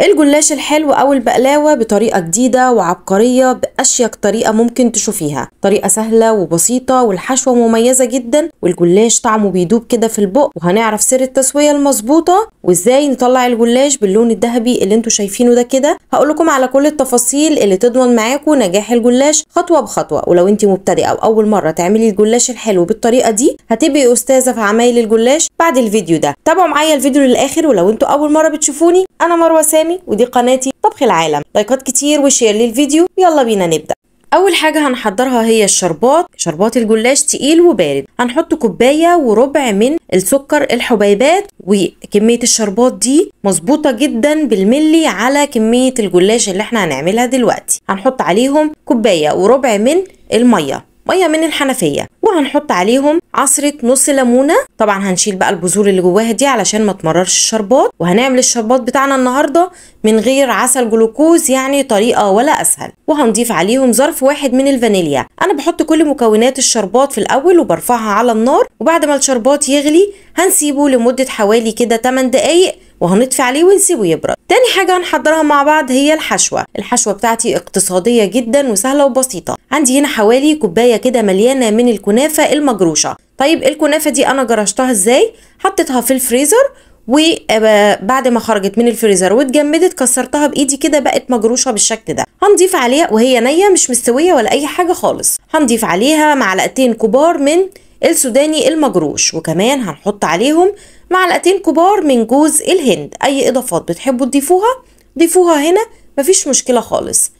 الجلاش الحلو او البقلاوه بطريقه جديده وعبقريه باشيك طريقه ممكن تشوفيها طريقه سهله وبسيطه والحشوه مميزه جدا والجلاش طعمه بيدوب كده في البق وهنعرف سر التسويه المظبوطه وازاي نطلع الجلاش باللون الذهبي اللي انتوا شايفينه ده كده هقول لكم على كل التفاصيل اللي تضمن معاكم نجاح الجلاش خطوه بخطوه ولو انت مبتدئه او اول مره تعملي الجلاش الحلو بالطريقه دي هتبقي استاذه في عمايل الجلاش بعد الفيديو ده تابعوا معايا الفيديو للاخر ولو انتوا اول مره بتشوفوني انا مروه اسامي ودي قناتي طبخ العالم لايكات كتير وشير للفيديو يلا بينا نبدا اول حاجه هنحضرها هي الشربات شربات الجلاش تقيل وبارد هنحط كوبايه وربع من السكر الحبيبات وكميه الشربات دي مظبوطه جدا بالملي على كميه الجلاش اللي احنا هنعملها دلوقتي هنحط عليهم كوبايه وربع من الميه ميه من الحنفيه وهنحط عليهم عصره نص ليمونه طبعا هنشيل بقى البذور اللي جواها دي علشان ما تمررش الشربات وهنعمل الشربات بتاعنا النهارده من غير عسل جلوكوز يعني طريقه ولا اسهل وهنضيف عليهم ظرف واحد من الفانيليا انا بحط كل مكونات الشربات في الاول وبرفعها على النار وبعد ما الشربات يغلي هنسيبه لمده حوالي كده 8 دقائق وهنطفي عليه ونسيبه يبرد تاني حاجة هنحضرها مع بعض هي الحشوة الحشوة بتاعتي اقتصادية جدا وسهلة وبسيطة عندي هنا حوالي كوباية كده مليانة من الكنافة المجروشة طيب الكنافة دي انا جرشتها ازاي حطيتها في الفريزر وبعد آه، ما خرجت من الفريزر واتجمدت كسرتها بايدي كده بقت مجروشه بالشكل ده هنضيف عليها وهي نيه مش مستويه ولا اي حاجه خالص هنضيف عليها معلقتين كبار من السوداني المجروش وكمان هنحط عليهم معلقتين كبار من جوز الهند اي اضافات بتحبوا تضيفوها ضيفوها هنا مفيش مشكله خالص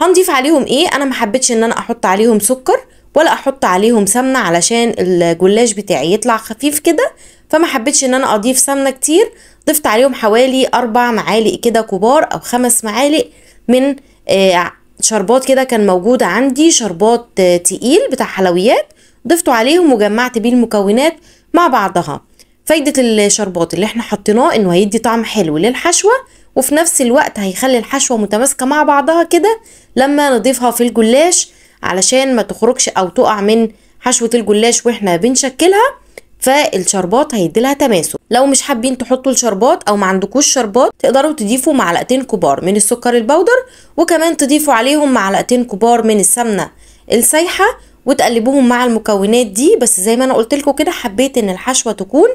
هنضيف عليهم ايه انا محبتش ان انا احط عليهم سكر ولا احط عليهم سمنه علشان الجلاش بتاعي يطلع خفيف كده فما حبيتش ان انا اضيف سمنه كتير ضفت عليهم حوالي اربع معالق كده كبار او خمس معالق من آه شربات كده كان موجود عندي شربات آه، تقيل بتاع حلويات ضفته عليهم وجمعت بيه المكونات مع بعضها فايدة الشربات اللي احنا حطيناه انه هيدي طعم حلو للحشوة وفي نفس الوقت هيخلي الحشوة متماسكة مع بعضها كده لما نضيفها في الجلاش علشان ما تخرجش او تقع من حشوة الجلاش واحنا بنشكلها فالشربات هيديلها تماسك لو مش حابين تحطوا الشربات او ما عندكوش شربات تقدروا تضيفوا معلقتين كبار من السكر البودر وكمان تضيفوا عليهم معلقتين كبار من السمنه السايحه وتقلبوهم مع المكونات دي بس زي ما انا قلت لكم كده حبيت ان الحشوه تكون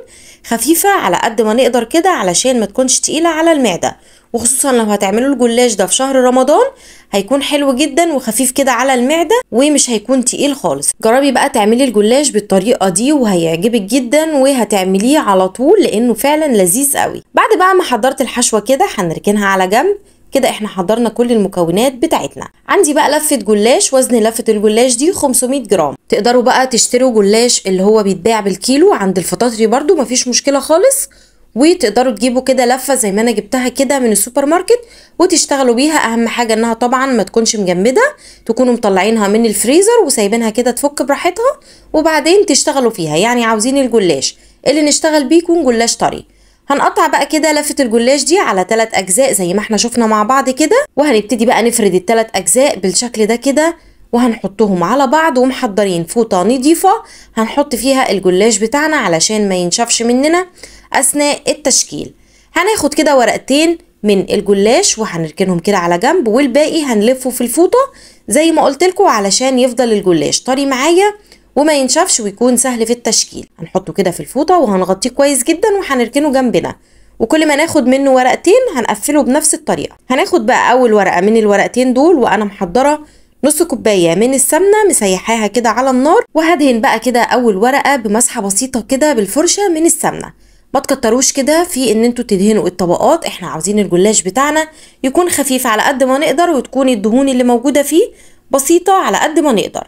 خفيفه على قد ما نقدر كده علشان ما تكونش تقيله على المعده وخصوصا لو هتعملوا الجلاش ده في شهر رمضان هيكون حلو جدا وخفيف كده على المعده ومش هيكون تقيل خالص جربي بقى تعملي الجلاش بالطريقه دي وهيعجبك جدا وهتعمليه على طول لانه فعلا لذيذ قوي بعد بقى ما حضرت الحشوه كده هنركنها على جنب كده احنا حضرنا كل المكونات بتاعتنا عندي بقى لفه جلاش وزن لفه الجلاش دي 500 جرام تقدروا بقى تشتروا جلاش اللي هو بيتباع بالكيلو عند الفطاطري برضو مفيش مشكله خالص وتقدروا تجيبوا كده لفه زي ما انا جبتها كده من السوبر ماركت وتشتغلوا بيها اهم حاجه انها طبعا ما تكونش مجمده تكونوا مطلعينها من الفريزر وسايبينها كده تفك براحتها وبعدين تشتغلوا فيها يعني عاوزين الجلاش اللي نشتغل بيه يكون جلاش طري هنقطع بقى كده لفه الجلاش دي على ثلاث اجزاء زي ما احنا شفنا مع بعض كده وهنبتدي بقى نفرد الثلاث اجزاء بالشكل ده كده وهنحطهم على بعض ومحضرين فوطه نضيفه هنحط فيها الجلاش بتاعنا علشان ما ينشفش مننا اثناء التشكيل هناخد كده ورقتين من الجلاش وهنركنهم كده على جنب والباقي هنلفه في الفوطه زي ما قلت علشان يفضل الجلاش طري معايا وما ينشفش ويكون سهل في التشكيل هنحطه كده في الفوطه وهنغطيه كويس جدا وهنركنه جنبنا وكل ما ناخد منه ورقتين هنقفله بنفس الطريقه هناخد بقى اول ورقه من الورقتين دول وانا محضره نص كوبايه من السمنه مسيحاها كده على النار وهدهن بقى كده اول ورقه بمسحه بسيطه كده بالفرشه من السمنه ما تكتروش كده في ان انتوا تدهنوا الطبقات احنا عاوزين الجلاش بتاعنا يكون خفيف على قد ما نقدر وتكون الدهون اللي موجوده فيه بسيطه على قد ما نقدر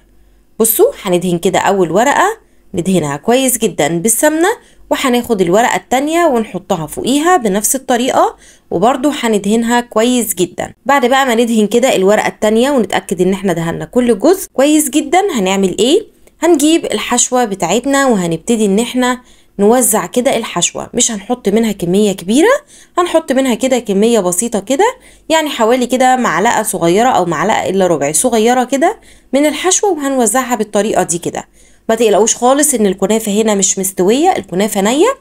بصوا هندهن كده اول ورقه ندهنها كويس جدا بالسمنه وهناخد الورقه التانية ونحطها فوقيها بنفس الطريقه وبرده هندهنها كويس جدا بعد بقى ما ندهن كده الورقه التانية ونتاكد ان احنا دهنا كل جزء كويس جدا هنعمل ايه هنجيب الحشوه بتاعتنا وهنبتدي ان احنا نوزع كده الحشوة مش هنحط منها كمية كبيرة هنحط منها كده كمية بسيطة كده يعني حوالي كده معلقة صغيرة أو معلقة إلا ربع صغيرة كده من الحشوة وهنوزعها بالطريقة دي كده ما تقلقوش خالص إن الكنافة هنا مش مستوية الكنافة نية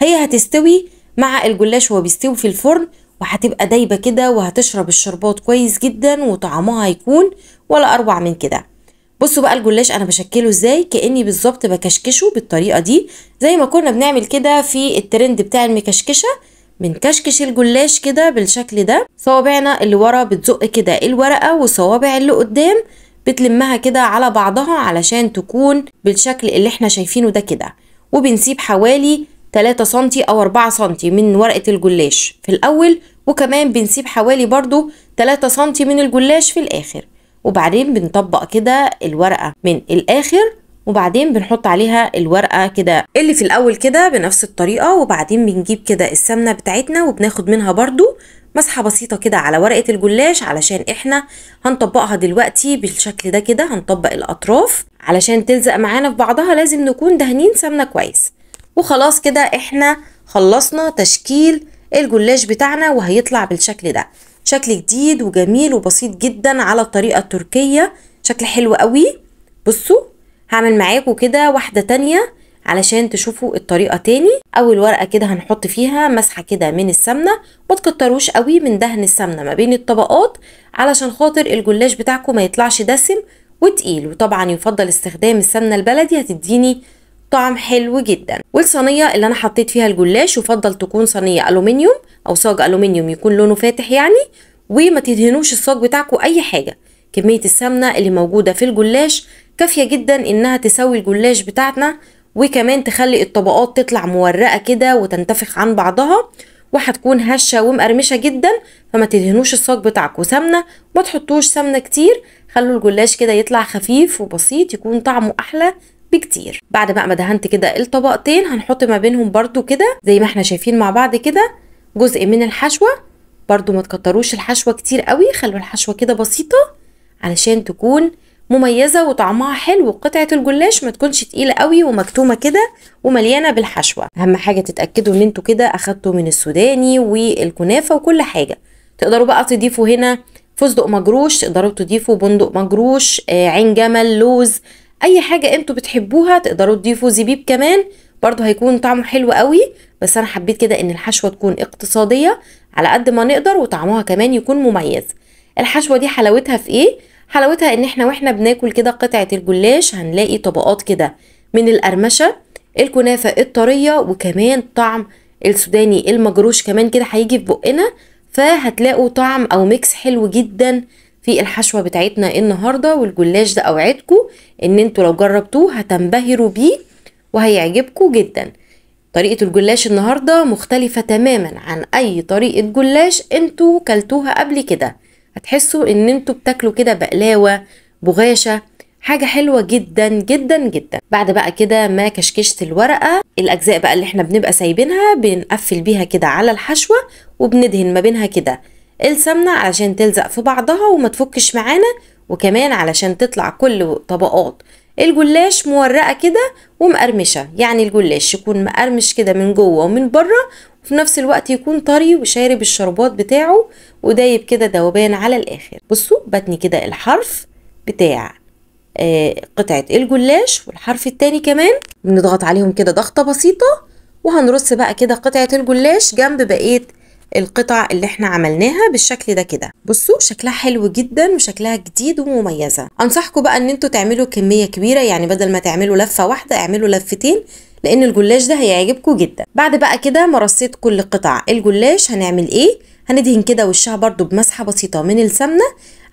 هي هتستوي مع الجلاش وهو بيستوي في الفرن وهتبقى دايبة كده وهتشرب الشربات كويس جدا وطعمها هيكون ولا أروع من كده بصوا بقى الجلاش انا بشكله ازاي كاني بالظبط بكشكشه بالطريقه دي زي ما كنا بنعمل كده في الترند بتاع المكشكشه بنكشكش الجلاش كده بالشكل ده صوابعنا اللي ورا بتزق كده الورقه والصوابع اللي قدام بتلمها كده على بعضها علشان تكون بالشكل اللي احنا شايفينه ده كده وبنسيب حوالي 3 سنتي او 4 سنتي من ورقه الجلاش في الاول وكمان بنسيب حوالي برضو 3 سنتي من الجلاش في الاخر وبعدين بنطبق كده الورقة من الآخر وبعدين بنحط عليها الورقه كده اللي في الاول كده بنفس الطريقه وبعدين بنجيب كده السمنه بتاعتنا وبناخد منها برضو مسحه بسيطه كده على ورقه الجلاش علشان احنا هنطبقها دلوقتي بالشكل ده كده هنطبق الاطراف علشان تلزق معانا في بعضها لازم نكون دهنين سمنه كويس وخلاص كده احنا خلصنا تشكيل الجلاش بتاعنا وهيطلع بالشكل ده شكل جديد وجميل وبسيط جدا على الطريقة التركية شكل حلو قوي بصوا هعمل معاكم كده واحدة تانية علشان تشوفوا الطريقة تاني اول ورقة كده هنحط فيها مسحة كده من السمنة ما تكتروش قوي من دهن السمنة ما بين الطبقات علشان خاطر الجلاش بتاعكم ما يطلعش دسم وتقيل وطبعا يفضل استخدام السمنة البلدي هتديني طعم حلو جدا والصينيه اللي انا حطيت فيها الجلاش يفضل تكون صينيه الومنيوم او صاج الومنيوم يكون لونه فاتح يعني وما تدهنوش الصاج بتاعكم اي حاجه كميه السمنه اللي موجوده في الجلاش كافيه جدا انها تسوي الجلاش بتاعتنا وكمان تخلي الطبقات تطلع مورقه كده وتنتفخ عن بعضها وهتكون هشه ومقرمشه جدا فما تدهنوش الصاج بتاعكم سمنه ما تحطوش سمنه كتير خلوا الجلاش كده يطلع خفيف وبسيط يكون طعمه احلى بكتير بعد بقى ما دهنت كده الطبقتين هنحط ما بينهم برضو كده زي ما احنا شايفين مع بعض كده جزء من الحشوه برضو ما تكتروش الحشوه كتير قوي خلوا الحشوه كده بسيطه علشان تكون مميزه وطعمها حلو وقطعه الجلاش ما تكونش تقيله قوي ومكتومه كده ومليانه بالحشوه اهم حاجه تتاكدوا ان انتوا كده اخدتوا من السوداني والكنافه وكل حاجه تقدروا بقى تضيفوا هنا فستق مجروش تقدروا تضيفوا بندق مجروش آه عين جمل لوز اي حاجه انتوا بتحبوها تقدروا تضيفوا زبيب كمان برضو هيكون طعمه حلو قوي بس انا حبيت كده ان الحشوه تكون اقتصاديه على قد ما نقدر وطعمها كمان يكون مميز الحشوه دي حلاوتها في ايه حلاوتها ان احنا واحنا بناكل كده قطعه الجلاش هنلاقي طبقات كده من القرمشه الكنافه الطريه وكمان طعم السوداني المجروش كمان كده هيجي في بقنا فهتلاقوا طعم او ميكس حلو جدا في الحشوه بتاعتنا النهارده والجلاش ده اوعدكم ان انتوا لو جربتوه هتنبهروا بيه وهيعجبكم جدا طريقه الجلاش النهارده مختلفه تماما عن اي طريقه جلاش انتوا كلتوها قبل كده هتحسوا ان انتوا بتاكلوا كده بقلاوه بغاشه حاجه حلوه جدا جدا جدا بعد بقى كده ما كشكشت الورقه الاجزاء بقى اللي احنا بنبقى سايبينها بنقفل بيها كده على الحشوه وبندهن ما بينها كده السمنة علشان تلزق في بعضها وما تفكش معانا وكمان علشان تطلع كل طبقات الجلاش مورقة كده ومقرمشة يعني الجلاش يكون مقرمش كده من جوه ومن بره وفي نفس الوقت يكون طري وشارب الشربات بتاعه ودايب كده دوبان على الاخر بصوا بتني كده الحرف بتاع آه، قطعة الجلاش والحرف التاني كمان بنضغط عليهم كده ضغطة بسيطة وهنرص بقى كده قطعة الجلاش جنب بقية القطع اللي احنا عملناها بالشكل ده كده بصوا شكلها حلو جدا وشكلها جديد ومميزه انصحكم بقى ان انتوا تعملوا كميه كبيره يعني بدل ما تعملوا لفه واحده اعملوا لفتين لان الجلاش ده هيعجبكم جدا بعد بقى كده ما رصيت كل قطع الجلاش هنعمل ايه هندهن كده وشها برده بمسحه بسيطه من السمنه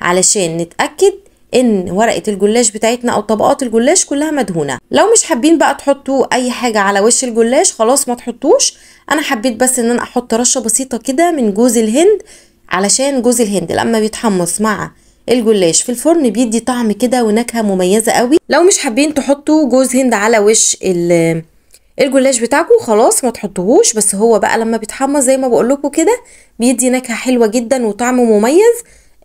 علشان نتاكد ان ورقه الجلاش بتاعتنا او طبقات الجلاش كلها مدهونه لو مش حابين بقى تحطوا اي حاجه على وش الجلاش خلاص ما تحطوش انا حبيت بس ان انا احط رشه بسيطه كده من جوز الهند علشان جوز الهند لما بيتحمص مع الجلاش في الفرن بيدي طعم كده ونكهه مميزه قوي لو مش حابين تحطوا جوز هند على وش الجلاش بتاعكم خلاص ما تحطوهوش بس هو بقى لما بيتحمص زي ما بقول لكم كده بيدي نكهه حلوه جدا وطعم مميز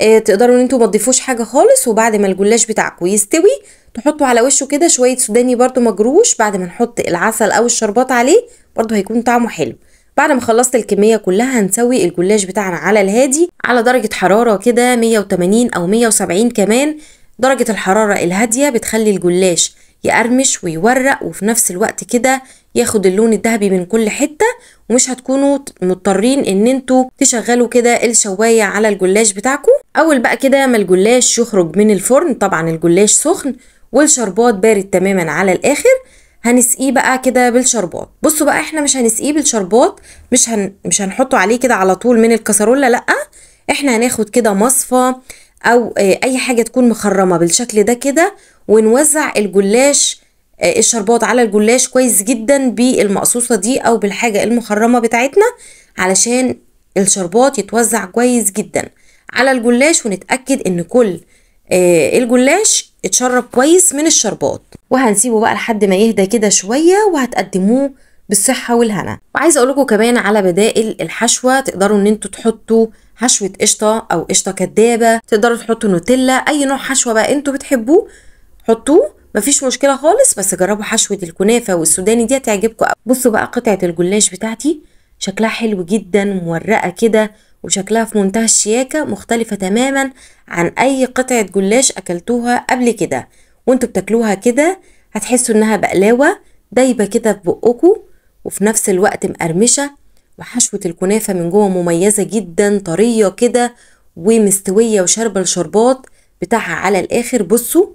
آه تقدروا ان انتوا ما تضيفوش حاجه خالص وبعد ما الجلاش بتاعكم يستوي تحطوا على وشه كده شويه سوداني برده مجروش بعد ما نحط العسل او الشربات عليه برده هيكون طعمه حلو بعد ما خلصت الكمية كلها هنسوي الجلاش بتاعنا على الهادي على درجة حرارة كده 180 أو 170 كمان درجة الحرارة الهادية بتخلي الجلاش يقرمش ويورق وفي نفس الوقت كده ياخد اللون الذهبي من كل حته ومش هتكونوا مضطرين ان انتوا تشغلوا كده الشوايه على الجلاش بتاعكم اول بقى كده ما الجلاش يخرج من الفرن طبعا الجلاش سخن والشربات بارد تماما على الاخر هنسقيه بقى كده بالشربات بصوا بقى احنا مش هنسقيه بالشربات مش هن... مش هنحطه عليه كده على طول من الكسرولة لا احنا هناخد كده مصفى او آه، اي حاجه تكون مخرمه بالشكل ده كده ونوزع الجلاش آه، الشربات على الجلاش كويس جدا بالمقصوصة دي او بالحاجة المخرمة بتاعتنا علشان الشربات يتوزع كويس جدا على الجلاش ونتأكد ان كل آه، الجلاش اتشرب كويس من الشربات وهنسيبه بقى لحد ما يهدى كده شوية وهتقدموه بالصحة والهنا وعايزة اقول لكم كمان على بدائل الحشوة تقدروا ان انتوا تحطوا حشوة قشطة او قشطة كدابة تقدروا تحطوا نوتيلا اي نوع حشوة بقى انتوا بتحبوه حطوه مفيش مشكله خالص بس جربوا حشوه الكنافه والسوداني دي هتعجبكم بصوا بقى قطعه الجلاش بتاعتي شكلها حلو جدا مورقه كده وشكلها في منتهى الشياكه مختلفه تماما عن اي قطعه جلاش اكلتوها قبل كده وانتوا بتاكلوها كده هتحسوا انها بقلاوه دايبه كده في بقكم وفي نفس الوقت مقرمشه وحشوه الكنافه من جوه مميزه جدا طريه كده ومستويه وشاربه الشربات بتاعها على الاخر بصوا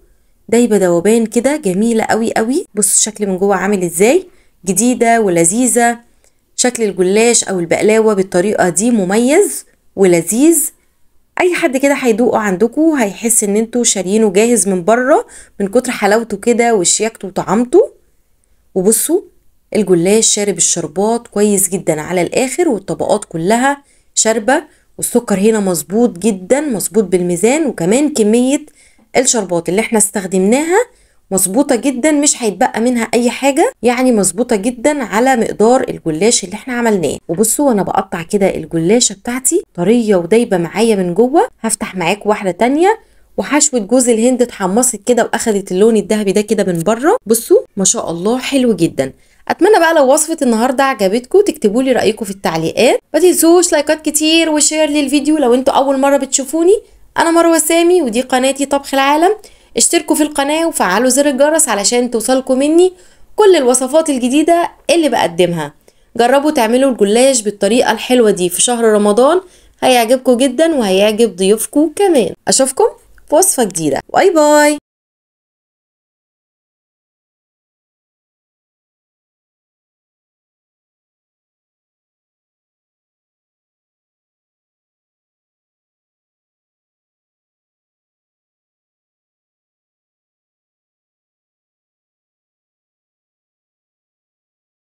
دايبه ذوبان كده جميله قوي قوي بصوا الشكل من جوه عامل ازاي جديده ولذيذه شكل الجلاش او البقلاوه بالطريقه دي مميز ولذيذ اي حد كده هيدوقه عندكم هيحس ان انتوا شاريينه جاهز من بره من كتر حلاوته كده وشياكته وطعمته وبصوا الجلاش شارب الشربات كويس جدا على الاخر والطبقات كلها شاربه والسكر هنا مظبوط جدا مظبوط بالميزان وكمان كميه الشربات اللي احنا استخدمناها مظبوطه جدا مش هيتبقى منها اي حاجه يعني مظبوطه جدا على مقدار الجلاش اللي احنا عملناه وبصوا انا بقطع كده الجلاشه بتاعتي طريه ودايبه معايا من جوه هفتح معاكم واحده تانية وحشوه جوز الهند اتحمصت كده واخدت اللون الذهبي ده كده من بره بصوا ما شاء الله حلو جدا اتمنى بقى لو وصفه النهارده عجبتكم تكتبوا لي رايكم في التعليقات ما تنسوش لايكات كتير وشير للفيديو لو انتوا اول مره بتشوفوني انا مروه سامي ودي قناتي طبخ العالم اشتركوا في القناه وفعلوا زر الجرس علشان توصلكم مني كل الوصفات الجديده اللي بقدمها جربوا تعملوا الجلاش بالطريقه الحلوه دي في شهر رمضان هيعجبكم جدا وهيعجب ضيوفكم كمان اشوفكم في وصفه جديده باي باي